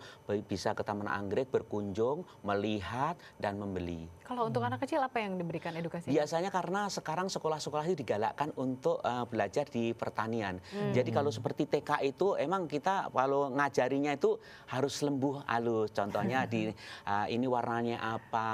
bisa ke Taman Anggrek berkunjung, melihat dan membeli. Kalau untuk hmm. anak kecil apa yang diberikan edukasi? Biasanya karena sekarang sekolah-sekolah itu digalakkan untuk uh, belajar di pertanian. Hmm. Jadi kalau seperti TK itu emang kita kalau ngajarinya itu harus lembuh halus. Contohnya di uh, *laughs* ini warnanya apa,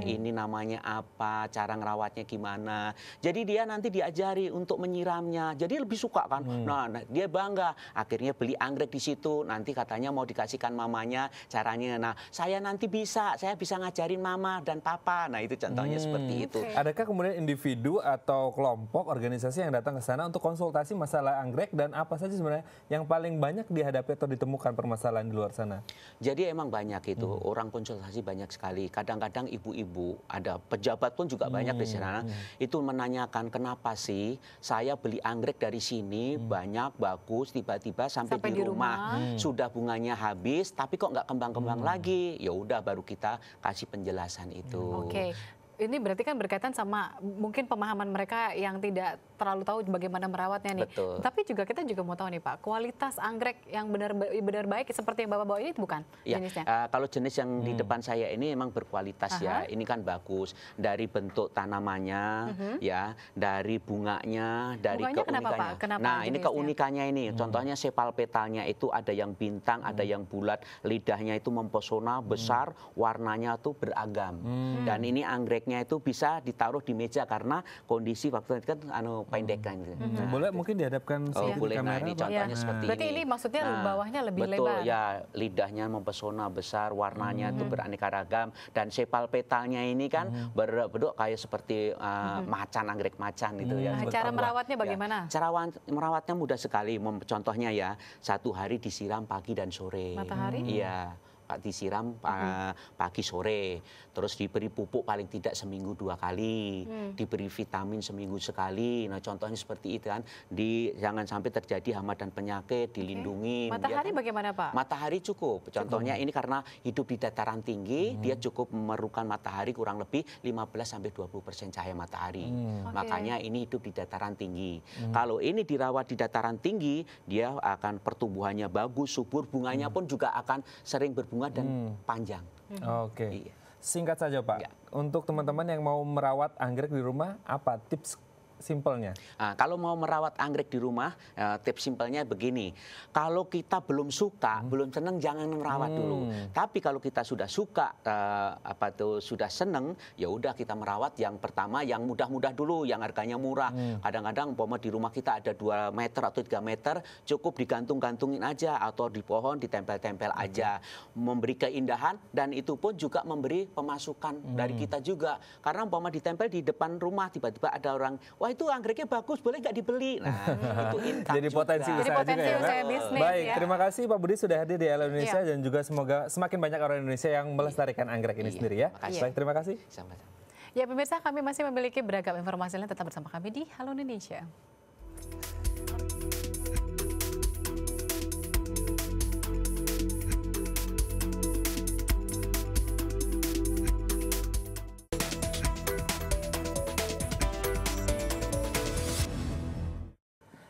hmm. ini namanya apa, cara ngerawatnya gimana. Jadi dia nanti diajari untuk menyiramnya. Jadi lebih suka kan. Hmm. Nah, nah, dia bangga akhirnya beli anggrek di situ. Nanti katanya mau dikasihkan mamanya caranya. Nah, saya nanti bisa, saya bisa ngajarin mama dan papa Nah, itu contohnya hmm. seperti itu. Okay. Adakah kemudian individu atau kelompok organisasi yang datang ke sana untuk konsultasi masalah anggrek dan apa saja sebenarnya yang paling banyak dihadapi atau ditemukan permasalahan di luar sana? Jadi emang banyak itu. Hmm. Orang konsultasi banyak sekali. Kadang-kadang ibu-ibu, ada pejabat pun juga hmm. banyak di hmm, sana. Hmm. Itu menanyakan kenapa sih saya beli anggrek dari sini hmm. banyak bagus tiba-tiba sampai, sampai di, di rumah, Hmm. sudah bunganya habis tapi kok nggak kembang-kembang hmm. lagi. Ya udah baru kita kasih penjelasan itu. Hmm, Okay. ini berarti kan berkaitan sama mungkin pemahaman mereka yang tidak terlalu tahu bagaimana merawatnya nih. Betul. Tapi juga kita juga mau tahu nih Pak, kualitas anggrek yang benar-benar baik seperti yang Bapak bawa ini bukan ya, jenisnya? Uh, kalau jenis yang hmm. di depan saya ini memang berkualitas ya. Aha. ya. Ini kan bagus dari bentuk tanamannya uh mhm. -huh. ya, dari bunganya, dari bunganya keunikannya. Kenapa, Pak? Kenapa nah, ini keunikannya ini. Hmm. Contohnya sepal petalnya itu ada yang bintang, hmm. ada yang bulat, lidahnya itu mempesona, hmm. besar, hmm. warnanya tuh beragam. Hmm. Dan ini anggrek pendeknya itu bisa ditaruh di meja karena kondisi waktu itu kan anu pendek kan. Gitu. Hmm. Nah, boleh mungkin dihadapkan oh, boleh, nah, kamera. Nah, ini contohnya ya. seperti Berarti ini. Berarti ini maksudnya nah, bawahnya lebih betul, lebar. Betul ya, lidahnya mempesona besar, warnanya itu hmm. beraneka ragam dan sepal petalnya ini kan hmm. berbentuk kayak seperti uh, hmm. macan anggrek macan gitu ya. hmm. ya. Nah, cara merawatnya bagaimana? Ya. Cara merawatnya mudah sekali. Contohnya ya, satu hari disiram pagi dan sore. Matahari? Iya. Hmm disiram hmm. pagi sore, terus diberi pupuk paling tidak seminggu dua kali, hmm. diberi vitamin seminggu sekali. Nah contohnya seperti itu kan, di jangan sampai terjadi hama dan penyakit dilindungi. Ya matahari ya, bagaimana Pak? Matahari cukup. Contohnya ini karena hidup di dataran tinggi, hmm. dia cukup memerlukan matahari kurang lebih 15 sampai 20 persen cahaya matahari. Hmm. Okay. Makanya ini hidup di dataran tinggi. Hmm. Kalau ini dirawat di dataran tinggi, dia akan pertumbuhannya bagus, subur, bunganya hmm. pun juga akan sering berbunga bunga dan hmm. panjang. Hmm. Oke. Okay. Iya. Singkat saja Pak, ya. untuk teman-teman yang mau merawat anggrek di rumah, apa tips simpelnya? Nah, kalau mau merawat anggrek di rumah, eh, tips simpelnya begini. Kalau kita belum suka, hmm. belum seneng, jangan merawat hmm. dulu. Tapi kalau kita sudah suka, eh, apa tuh sudah seneng, ya udah kita merawat yang pertama, yang mudah-mudah dulu, yang harganya murah. Hmm. Kadang-kadang, hmm. di rumah kita ada 2 meter atau 3 meter, cukup digantung-gantungin aja atau di pohon ditempel-tempel hmm. aja, memberi keindahan dan itu pun juga memberi pemasukan hmm. dari kita juga. Karena umpama ditempel di depan rumah, tiba-tiba ada orang, wah wah itu anggreknya bagus, boleh nggak dibeli? Nah, *laughs* itu Jadi potensi juga. Ya, usaha Jadi potensi juga, usaha ya. bisnis Baik, ya. terima kasih Pak Budi sudah hadir di Ala Indonesia yeah. dan juga semoga semakin banyak orang Indonesia yang melestarikan anggrek ini yeah. sendiri ya. Makasih. Baik, terima kasih. Sama-sama. Ya pemirsa kami masih memiliki beragam informasi lain tetap bersama kami di Halo Indonesia.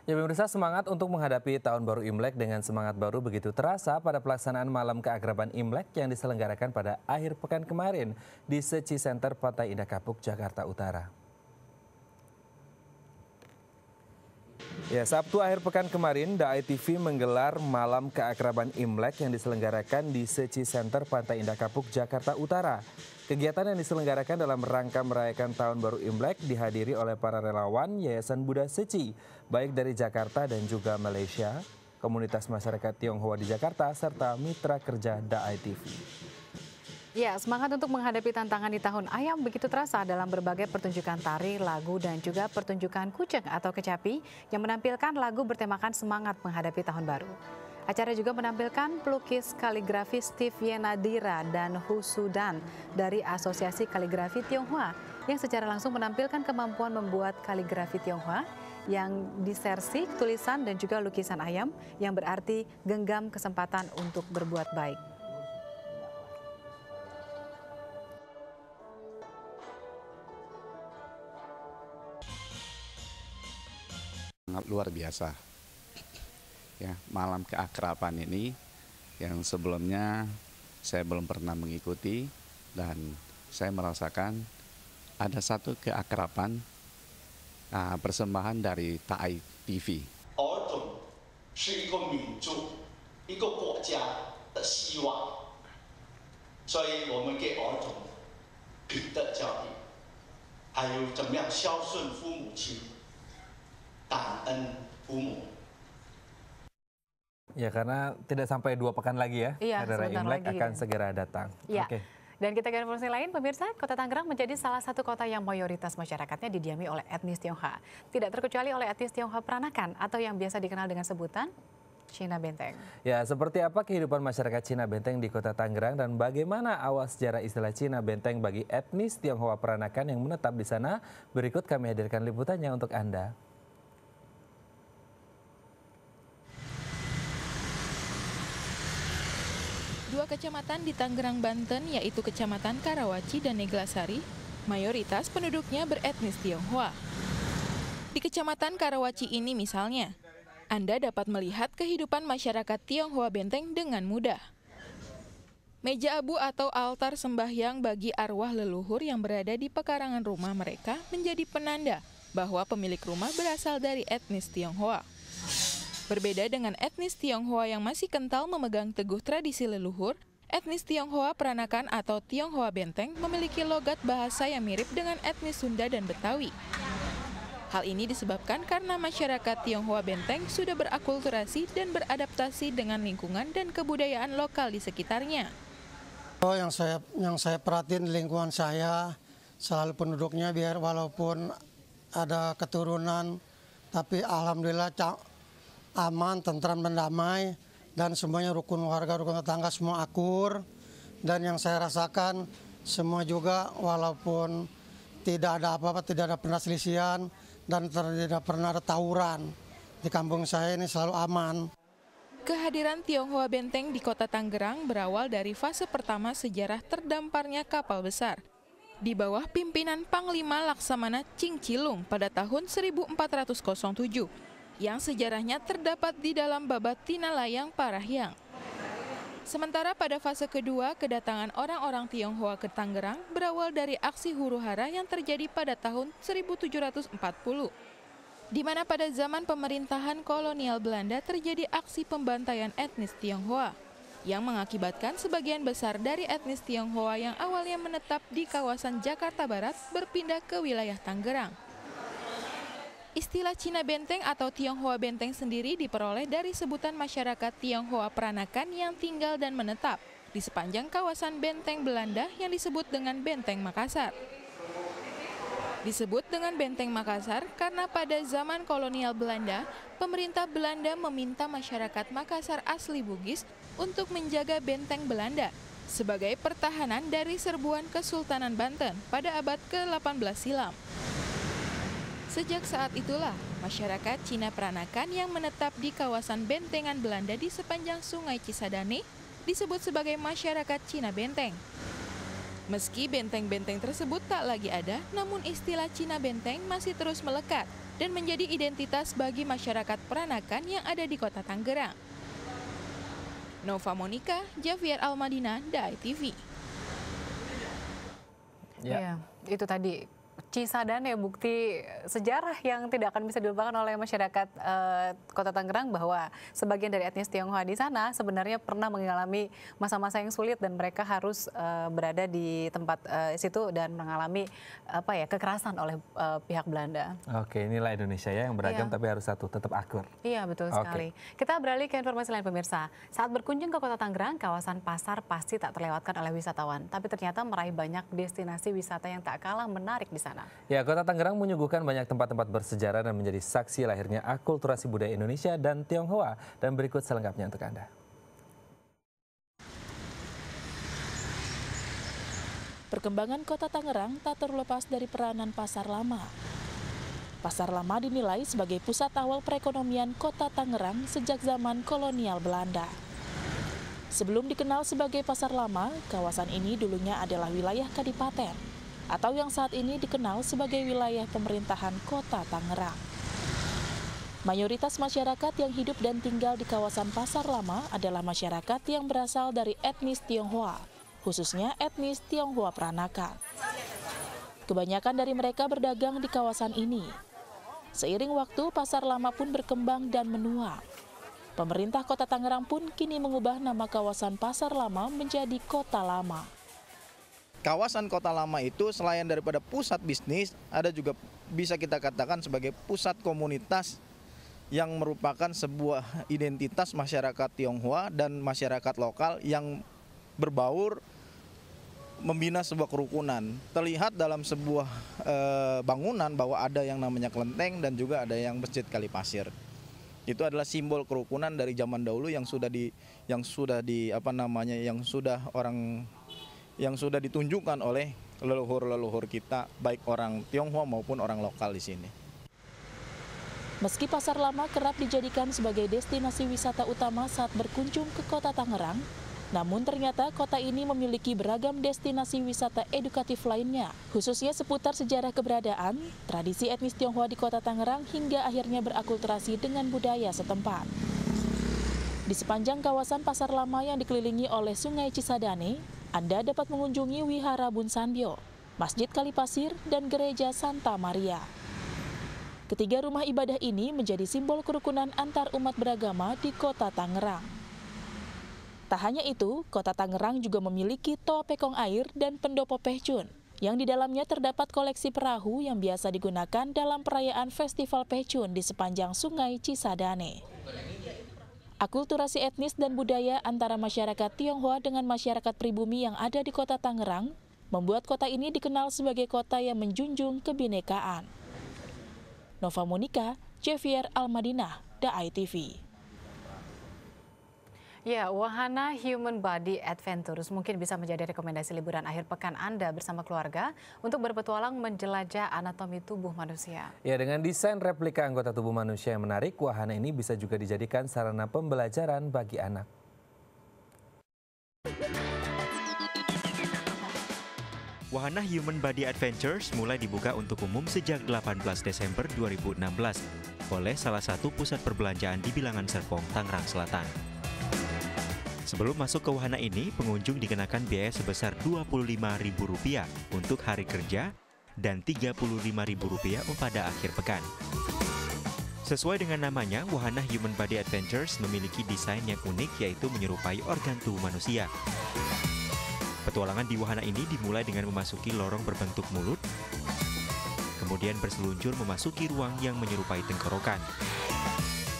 Ya pemirsa semangat untuk menghadapi tahun baru Imlek dengan semangat baru begitu terasa pada pelaksanaan malam keakraban Imlek yang diselenggarakan pada akhir pekan kemarin di Seci Center Pantai Indah Kapuk, Jakarta Utara. Ya, Sabtu akhir pekan kemarin, Dai TV menggelar Malam Keakraban Imlek yang diselenggarakan di Seci Center Pantai Indah Kapuk, Jakarta Utara. Kegiatan yang diselenggarakan dalam rangka merayakan Tahun Baru Imlek dihadiri oleh para relawan Yayasan Buddha Seci, baik dari Jakarta dan juga Malaysia, komunitas masyarakat Tionghoa di Jakarta, serta mitra kerja Dai TV. Ya, semangat untuk menghadapi tantangan di tahun ayam begitu terasa dalam berbagai pertunjukan tari, lagu, dan juga pertunjukan kucing atau kecapi yang menampilkan lagu bertemakan semangat menghadapi tahun baru. Acara juga menampilkan pelukis kaligrafi Steve Yenadira dan Hu Sudan dari Asosiasi Kaligrafi Tionghoa yang secara langsung menampilkan kemampuan membuat kaligrafi Tionghoa yang disersi tulisan dan juga lukisan ayam yang berarti genggam kesempatan untuk berbuat baik. luar biasa. Ya, malam keakraban ini yang sebelumnya saya belum pernah mengikuti dan saya merasakan ada satu keakraban uh, ah, persembahan dari Taai TV. Orton 还有怎么样孝顺父母亲。Ya karena tidak sampai dua pekan lagi ya, iya, hari Imlek lagi. akan segera datang. Ya. Oke. Okay. Dan kita ke informasi lain, pemirsa, kota Tangerang menjadi salah satu kota yang mayoritas masyarakatnya didiami oleh etnis Tionghoa. Tidak terkecuali oleh etnis Tionghoa peranakan atau yang biasa dikenal dengan sebutan Cina Benteng. Ya, seperti apa kehidupan masyarakat Cina Benteng di kota Tangerang dan bagaimana awal sejarah istilah Cina Benteng bagi etnis Tionghoa peranakan yang menetap di sana? Berikut kami hadirkan liputannya untuk Anda. dua kecamatan di Tangerang, Banten, yaitu Kecamatan Karawaci dan Neglasari, mayoritas penduduknya beretnis Tionghoa. Di Kecamatan Karawaci ini misalnya, Anda dapat melihat kehidupan masyarakat Tionghoa Benteng dengan mudah. Meja abu atau altar sembahyang bagi arwah leluhur yang berada di pekarangan rumah mereka menjadi penanda bahwa pemilik rumah berasal dari etnis Tionghoa. Berbeda dengan etnis Tionghoa yang masih kental memegang teguh tradisi leluhur, etnis Tionghoa Peranakan atau Tionghoa Benteng memiliki logat bahasa yang mirip dengan etnis Sunda dan Betawi. Hal ini disebabkan karena masyarakat Tionghoa Benteng sudah berakulturasi dan beradaptasi dengan lingkungan dan kebudayaan lokal di sekitarnya. Oh, yang saya yang saya perhatiin lingkungan saya selalu penduduknya biar walaupun ada keturunan tapi alhamdulillah aman, tentram dan damai dan semuanya rukun warga, rukun tetangga semua akur dan yang saya rasakan semua juga walaupun tidak ada apa-apa, tidak ada selisian, dan tidak pernah ada tawuran. Di kampung saya ini selalu aman. Kehadiran Tionghoa Benteng di kota Tangerang berawal dari fase pertama sejarah terdamparnya kapal besar. Di bawah pimpinan Panglima Laksamana Cing Cilung pada tahun 1407, yang sejarahnya terdapat di dalam babat Tinalayang Layang Parahyang. Sementara pada fase kedua, kedatangan orang-orang Tionghoa ke Tangerang berawal dari aksi huru hara yang terjadi pada tahun 1740. Di mana pada zaman pemerintahan kolonial Belanda terjadi aksi pembantaian etnis Tionghoa yang mengakibatkan sebagian besar dari etnis Tionghoa yang awalnya menetap di kawasan Jakarta Barat berpindah ke wilayah Tangerang. Istilah Cina Benteng atau Tionghoa Benteng sendiri diperoleh dari sebutan masyarakat Tionghoa Peranakan yang tinggal dan menetap di sepanjang kawasan Benteng Belanda yang disebut dengan Benteng Makassar. Disebut dengan Benteng Makassar karena pada zaman kolonial Belanda, pemerintah Belanda meminta masyarakat Makassar asli Bugis untuk menjaga Benteng Belanda sebagai pertahanan dari serbuan Kesultanan Banten pada abad ke-18 silam. Sejak saat itulah, masyarakat Cina Peranakan yang menetap di kawasan Bentengan Belanda di sepanjang sungai Cisadane disebut sebagai masyarakat Cina Benteng. Meski benteng-benteng tersebut tak lagi ada, namun istilah Cina Benteng masih terus melekat dan menjadi identitas bagi masyarakat peranakan yang ada di kota Tangerang. Nova Monica, Javier Almadina, Dai TV. Ya. ya, itu tadi Cisadane bukti sejarah yang tidak akan bisa dilupakan oleh masyarakat uh, Kota Tangerang bahwa sebagian dari etnis Tionghoa di sana sebenarnya pernah mengalami masa-masa yang sulit dan mereka harus uh, berada di tempat uh, situ dan mengalami apa ya kekerasan oleh uh, pihak Belanda. Oke, inilah Indonesia ya yang beragam iya. tapi harus satu, tetap akur. Iya, betul sekali. Kita beralih ke informasi lain pemirsa. Saat berkunjung ke Kota Tangerang, kawasan pasar pasti tak terlewatkan oleh wisatawan, tapi ternyata meraih banyak destinasi wisata yang tak kalah menarik di sana sana? Ya, Kota Tangerang menyuguhkan banyak tempat-tempat bersejarah dan menjadi saksi lahirnya akulturasi budaya Indonesia dan Tionghoa. Dan berikut selengkapnya untuk Anda. Perkembangan kota Tangerang tak terlepas dari peranan pasar lama. Pasar lama dinilai sebagai pusat awal perekonomian kota Tangerang sejak zaman kolonial Belanda. Sebelum dikenal sebagai pasar lama, kawasan ini dulunya adalah wilayah Kadipaten atau yang saat ini dikenal sebagai wilayah pemerintahan Kota Tangerang. Mayoritas masyarakat yang hidup dan tinggal di kawasan Pasar Lama adalah masyarakat yang berasal dari etnis Tionghoa, khususnya etnis Tionghoa Peranakan. Kebanyakan dari mereka berdagang di kawasan ini. Seiring waktu, Pasar Lama pun berkembang dan menua. Pemerintah Kota Tangerang pun kini mengubah nama kawasan Pasar Lama menjadi Kota Lama kawasan kota lama itu selain daripada pusat bisnis, ada juga bisa kita katakan sebagai pusat komunitas yang merupakan sebuah identitas masyarakat Tionghoa dan masyarakat lokal yang berbaur membina sebuah kerukunan. Terlihat dalam sebuah e, bangunan bahwa ada yang namanya kelenteng dan juga ada yang masjid kali pasir. Itu adalah simbol kerukunan dari zaman dahulu yang sudah di yang sudah di apa namanya yang sudah orang yang sudah ditunjukkan oleh leluhur-leluhur kita, baik orang Tionghoa maupun orang lokal di sini. Meski Pasar Lama kerap dijadikan sebagai destinasi wisata utama saat berkunjung ke kota Tangerang, namun ternyata kota ini memiliki beragam destinasi wisata edukatif lainnya, khususnya seputar sejarah keberadaan, tradisi etnis Tionghoa di kota Tangerang hingga akhirnya berakulturasi dengan budaya setempat. Di sepanjang kawasan Pasar Lama yang dikelilingi oleh Sungai Cisadane, anda dapat mengunjungi Wihara Bunsanbyo, Masjid Kalipasir, dan Gereja Santa Maria. Ketiga rumah ibadah ini menjadi simbol kerukunan antar umat beragama di kota Tangerang. Tak hanya itu, kota Tangerang juga memiliki Toa Pekong Air dan Pendopo Pehcun, yang di dalamnya terdapat koleksi perahu yang biasa digunakan dalam perayaan Festival Pehcun di sepanjang sungai Cisadane. Akulturasi etnis dan budaya antara masyarakat Tionghoa dengan masyarakat pribumi yang ada di kota Tangerang membuat kota ini dikenal sebagai kota yang menjunjung kebinekaan. Nova Monika, Javier Almadinah, DAI TV. Ya, wahana Human Body Adventures mungkin bisa menjadi rekomendasi liburan akhir pekan Anda bersama keluarga untuk berpetualang menjelajah anatomi tubuh manusia. Ya, dengan desain replika anggota tubuh manusia yang menarik, wahana ini bisa juga dijadikan sarana pembelajaran bagi anak. Wahana Human Body Adventures mulai dibuka untuk umum sejak 18 Desember 2016 oleh salah satu pusat perbelanjaan di bilangan Serpong, Tangerang Selatan. Sebelum masuk ke wahana ini, pengunjung dikenakan biaya sebesar Rp25.000 untuk hari kerja dan Rp35.000 pada akhir pekan. Sesuai dengan namanya, wahana Human Body Adventures memiliki desain yang unik yaitu menyerupai organ tubuh manusia. Petualangan di wahana ini dimulai dengan memasuki lorong berbentuk mulut, kemudian berseluncur memasuki ruang yang menyerupai tenggorokan.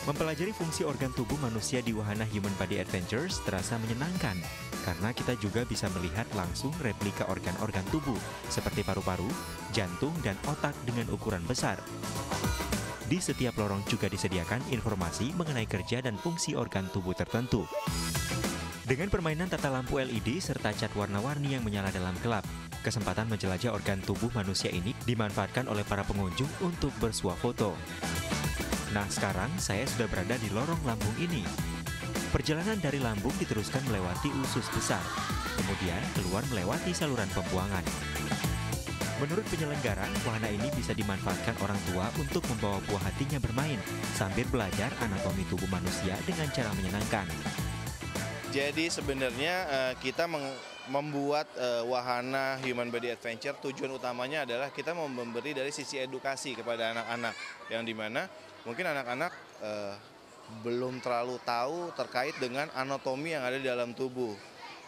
Mempelajari fungsi organ tubuh manusia di wahana Human Body Adventures terasa menyenangkan karena kita juga bisa melihat langsung replika organ-organ tubuh seperti paru-paru, jantung, dan otak dengan ukuran besar. Di setiap lorong juga disediakan informasi mengenai kerja dan fungsi organ tubuh tertentu. Dengan permainan tata lampu LED serta cat warna-warni yang menyala dalam gelap, kesempatan menjelajah organ tubuh manusia ini dimanfaatkan oleh para pengunjung untuk bersuah foto. Nah, sekarang saya sudah berada di lorong lambung ini. Perjalanan dari lambung diteruskan melewati usus besar, kemudian keluar melewati saluran pembuangan. Menurut penyelenggara, wahana ini bisa dimanfaatkan orang tua untuk membawa buah hatinya bermain sambil belajar anatomi tubuh manusia dengan cara menyenangkan. Jadi sebenarnya eh, kita membuat eh, wahana Human Body Adventure tujuan utamanya adalah kita memberi dari sisi edukasi kepada anak-anak yang dimana mungkin anak-anak uh, belum terlalu tahu terkait dengan anatomi yang ada di dalam tubuh.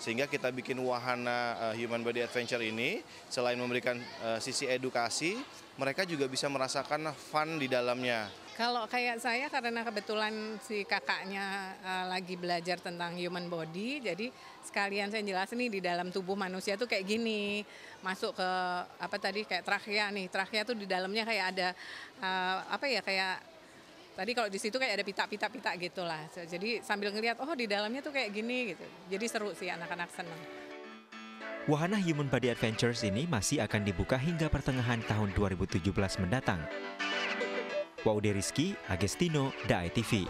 Sehingga kita bikin wahana uh, Human Body Adventure ini, selain memberikan uh, sisi edukasi, mereka juga bisa merasakan fun di dalamnya. Kalau kayak saya karena kebetulan si kakaknya uh, lagi belajar tentang human body, jadi sekalian saya jelasin nih di dalam tubuh manusia tuh kayak gini, masuk ke apa tadi kayak trakea nih, trakea tuh di dalamnya kayak ada uh, apa ya kayak tadi kalau di situ kayak ada pita-pita-pita gitulah. Jadi sambil ngelihat oh di dalamnya tuh kayak gini gitu. Jadi seru sih anak-anak seneng. Wahana Human Body Adventures ini masih akan dibuka hingga pertengahan tahun 2017 mendatang. Waude Rizky, Agestino, Dai TV.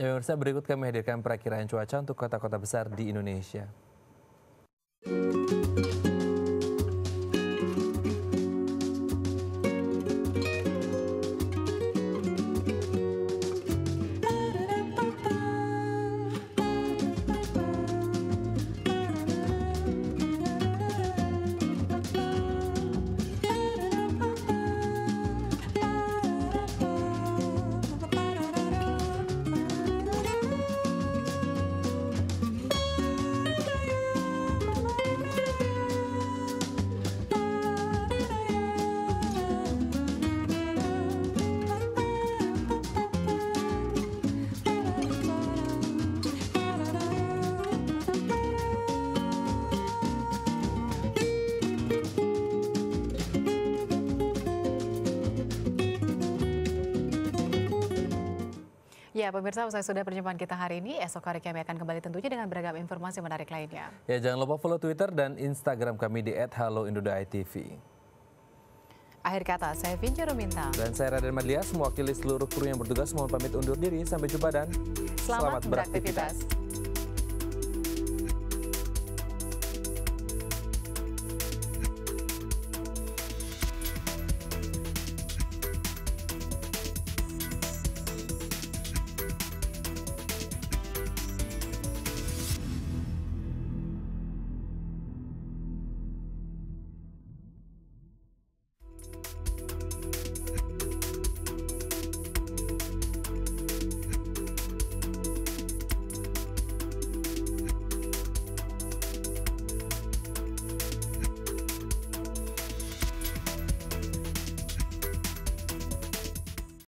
Ya, pemirsa berikut kami hadirkan perakiran cuaca untuk kota-kota besar di Indonesia. Ya, pemirsa, usai sudah perjumpaan kita hari ini, esok hari kami akan kembali tentunya dengan beragam informasi menarik lainnya. Ya, jangan lupa follow Twitter dan Instagram kami di @haloindodaitv. Akhir kata, saya Vinci Ruminta. Dan saya Raden Madlia, mewakili seluruh kru yang bertugas mohon pamit undur diri. Sampai jumpa dan selamat, selamat beraktivitas. beraktivitas.